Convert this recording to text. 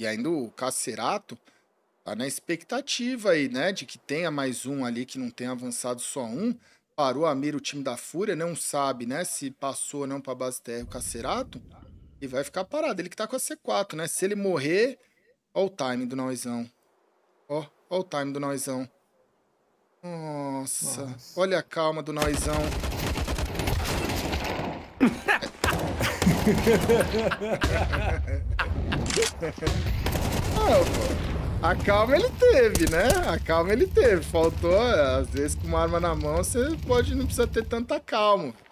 E ainda o Cacerato tá na expectativa aí, né? De que tenha mais um ali que não tenha avançado só um. Parou a mira o time da Fúria, não sabe, né? Se passou ou não pra base TR o Cacerato. E vai ficar parado. Ele que tá com a C4, né? Se ele morrer. Ó o time do Noizão. Ó, ó o time do Noizão. Nossa, Nossa. olha a calma do Noizão. ah, a calma ele teve, né? A calma ele teve. Faltou, às vezes com uma arma na mão você pode não precisa ter tanta calma.